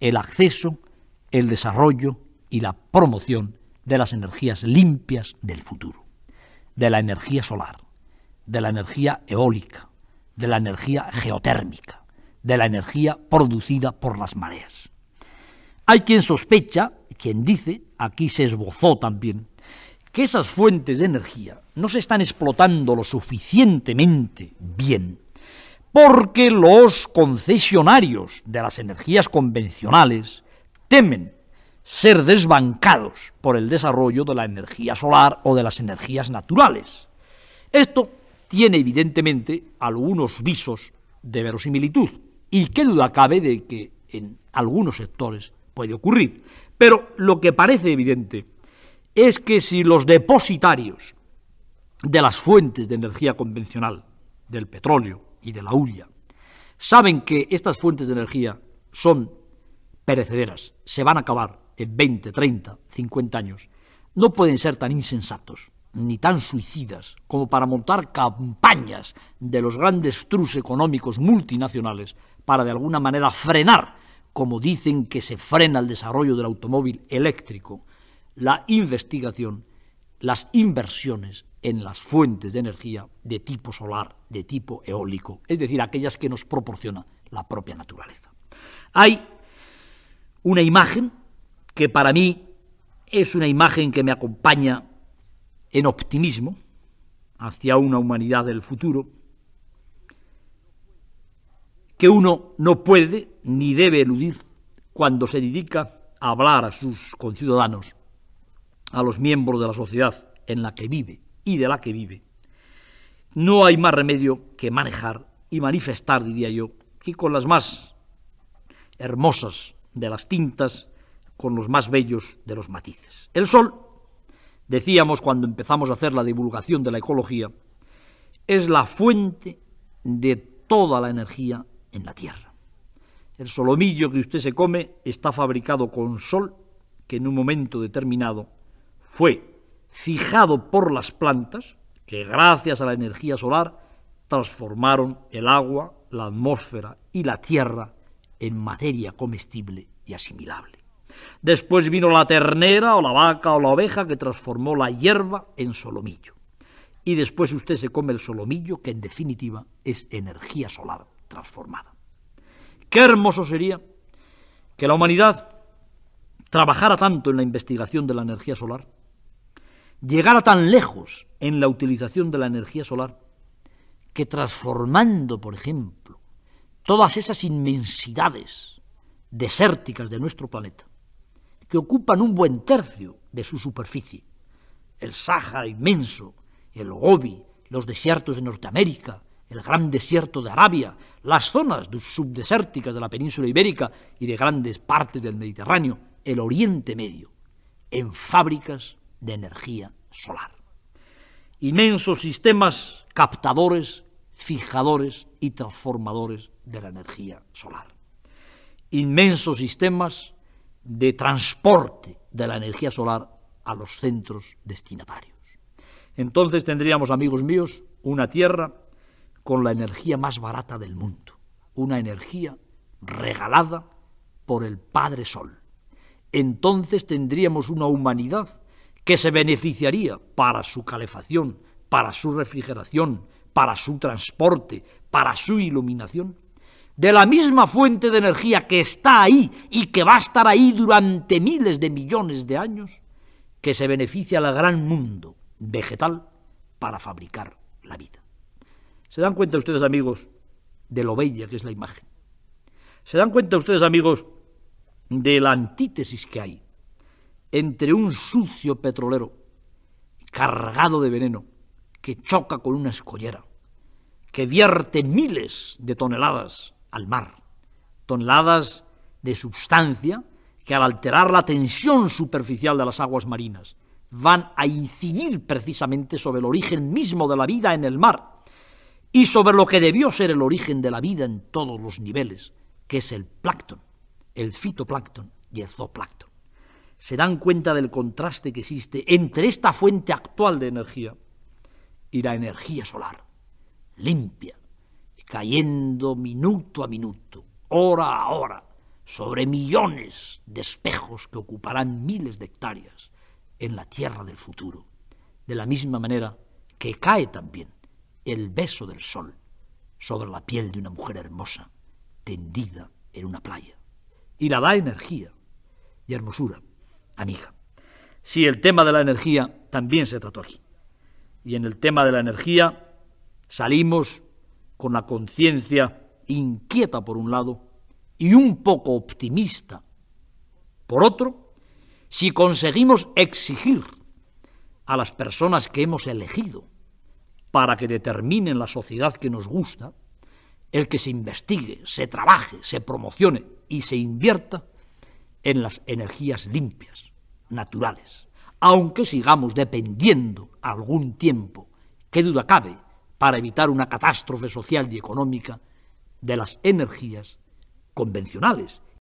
el acceso, el desarrollo y la promoción de las energías limpias del futuro, de la energía solar, de la energía eólica, de la energía geotérmica, de la energía producida por las mareas. Hay quien sospecha, quien dice, aquí se esbozó también, que esas fuentes de energía no se están explotando lo suficientemente bien porque los concesionarios de las energías convencionales temen ser desbancados por el desarrollo de la energía solar o de las energías naturales. Esto tiene evidentemente algunos visos de verosimilitud y qué duda cabe de que en algunos sectores puede ocurrir. Pero lo que parece evidente es que si los depositarios de las fuentes de energía convencional, del petróleo, y de la hulla, saben que estas fuentes de energía son perecederas, se van a acabar en 20, 30, 50 años, no pueden ser tan insensatos ni tan suicidas como para montar campañas de los grandes trus económicos multinacionales para de alguna manera frenar, como dicen que se frena el desarrollo del automóvil eléctrico, la investigación, las inversiones en las fuentes de energía de tipo solar, de tipo eólico, es decir, aquellas que nos proporciona la propia naturaleza. Hay una imagen que para mí es una imagen que me acompaña en optimismo hacia una humanidad del futuro, que uno no puede ni debe eludir cuando se dedica a hablar a sus conciudadanos, a los miembros de la sociedad en la que vive y de la que vive. No hay más remedio que manejar y manifestar, diría yo, que con las más hermosas de las tintas, con los más bellos de los matices. El sol, decíamos cuando empezamos a hacer la divulgación de la ecología, es la fuente de toda la energía en la Tierra. El solomillo que usted se come está fabricado con sol que en un momento determinado fue fijado por las plantas, que gracias a la energía solar transformaron el agua, la atmósfera y la tierra en materia comestible y asimilable. Después vino la ternera o la vaca o la oveja que transformó la hierba en solomillo. Y después usted se come el solomillo que en definitiva es energía solar transformada. Qué hermoso sería que la humanidad trabajara tanto en la investigación de la energía solar llegara tan lejos en la utilización de la energía solar que transformando, por ejemplo, todas esas inmensidades desérticas de nuestro planeta, que ocupan un buen tercio de su superficie, el Sahara inmenso, el Gobi, los desiertos de Norteamérica, el gran desierto de Arabia, las zonas subdesérticas de la península ibérica y de grandes partes del Mediterráneo, el Oriente Medio, en fábricas de energía solar. Inmensos sistemas captadores, fijadores y transformadores de la energía solar. Inmensos sistemas de transporte de la energía solar a los centros destinatarios. Entonces tendríamos, amigos míos, una Tierra con la energía más barata del mundo, una energía regalada por el Padre Sol. Entonces tendríamos una humanidad que se beneficiaría para su calefacción, para su refrigeración, para su transporte, para su iluminación, de la misma fuente de energía que está ahí y que va a estar ahí durante miles de millones de años, que se beneficia al gran mundo vegetal para fabricar la vida. ¿Se dan cuenta ustedes, amigos, de lo bella que es la imagen? ¿Se dan cuenta ustedes, amigos, de la antítesis que hay entre un sucio petrolero cargado de veneno que choca con una escollera, que vierte miles de toneladas al mar, toneladas de sustancia que al alterar la tensión superficial de las aguas marinas van a incidir precisamente sobre el origen mismo de la vida en el mar y sobre lo que debió ser el origen de la vida en todos los niveles, que es el plancton, el fitoplancton y el zooplancton se dan cuenta del contraste que existe entre esta fuente actual de energía y la energía solar, limpia, cayendo minuto a minuto, hora a hora, sobre millones de espejos que ocuparán miles de hectáreas en la tierra del futuro, de la misma manera que cae también el beso del sol sobre la piel de una mujer hermosa, tendida en una playa, y la da energía y hermosura amiga. si el tema de la energía también se trató aquí. Y en el tema de la energía salimos con la conciencia inquieta por un lado y un poco optimista por otro, si conseguimos exigir a las personas que hemos elegido para que determinen la sociedad que nos gusta, el que se investigue, se trabaje, se promocione y se invierta en las energías limpias, naturales, aunque sigamos dependiendo algún tiempo, qué duda cabe, para evitar una catástrofe social y económica de las energías convencionales,